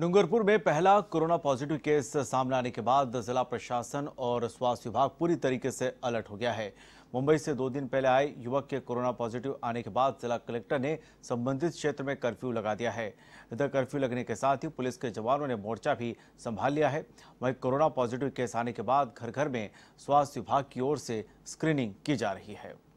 डूंगरपुर में पहला corona positive case सामने आने के बाद जिला प्रशासन और स्वास्थ्य विभाग पूरी तरीके से अलर्ट हो गया है मुंबई से दो दिन पहले आए युवक के कोरोना पॉजिटिव आने के बाद जिला कलेक्टर ने संबंधित क्षेत्र में कर्फ्यू लगा दिया है इधर कर्फ्यू लगने के साथ ही पुलिस के जवानों ने मोर्चा भी संभाल लिया है वहीं कोरोना पॉजिटिव केस आने के बाद घर घर में स्वास्थ्य विभाग की ओर से स्क्रीनिंग की जा रही है